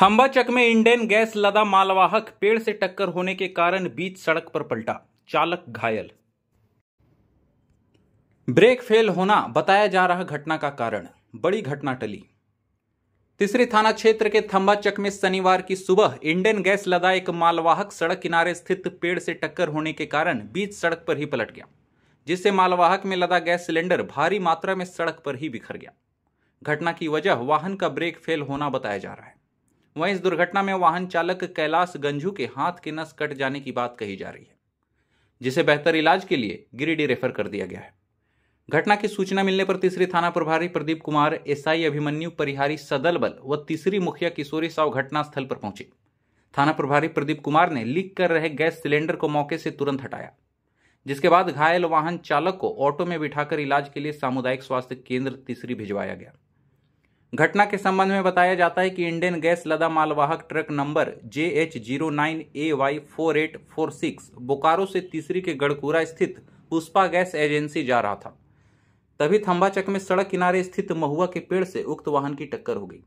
थम्बाचक में Indian gas लदा मालवाहक पेड़ से टक्कर होने के कारण बीच सड़क पर पलटा चालक घायल ब्रेक फेल होना बताया जा रहा घटना का कारण बड़ी घटना टली तीसरी थाना क्षेत्र के थम्बाचक में शनिवार की सुबह इंडियन गैस लदा एक मालवाहक सड़क किनारे स्थित पेड़ से टक्कर होने के कारण बीच सड़क पर ही पलट गया जिससे मालवाहक में लदा गैस सिलेंडर भारी मात्रा में सड़क पर ही बिखर गया घटना की वजह वाहन का ब्रेक फेल होना बताया जा रहा है वहीं इस दुर्घटना में वाहन चालक कैलाश गंजू के हाथ के नस कट जाने की बात कही जा रही है जिसे बेहतर इलाज के लिए गिरिडीह रेफर कर दिया गया है घटना की सूचना मिलने पर तीसरी थाना प्रभारी प्रदीप कुमार एसआई अभिमन्यु परिहारी सदल बल व तीसरी मुखिया किशोरी साव घटनास्थल पर पहुंचे थाना प्रभारी प्रदीप कुमार ने लीक कर रहे गैस सिलेंडर को मौके से तुरंत हटाया जिसके बाद घायल वाहन चालक को ऑटो में बिठाकर इलाज के लिए सामुदायिक स्वास्थ्य केंद्र तीसरी भिजवाया गया घटना के संबंध में बताया जाता है कि इंडियन गैस लदा मालवाहक truck number J H zero nine A Y four eight four six Bokaro से तीसरी के गढ़कुरा स्थित पुष्पा गैस एजेंसी जा रहा था तभी थम्बाचक में सड़क किनारे स्थित महुआ के पेड़ से उक्त वाहन की टक्कर हो गई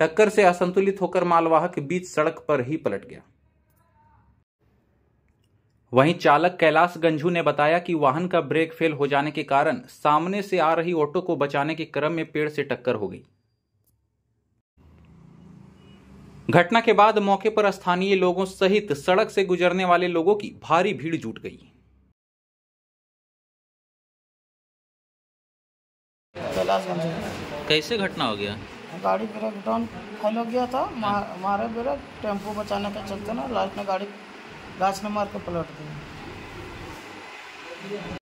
टक्कर से असंतुलित होकर मालवाहक बीच सड़क पर ही पलट गया वहीं चालक कैलाश गंजू ने बताया कि वाहन का ब्रेक फेल हो जाने के कारण सामने से आ रही ऑटो को बचाने के क्रम में पेड़ से टक्कर हो गई घटना के बाद मौके पर स्थानीय लोगों सहित सड़क से गुजरने वाले लोगों की भारी भीड़ जुट गई कैसे घटना हो गया गाड़ी ब्रेक डाउन फेल हो गया था हमारे ब्रेक टेम्पो बचाने के चलते ना लास्ट में गाड़ी गाछ में मार के पलट दी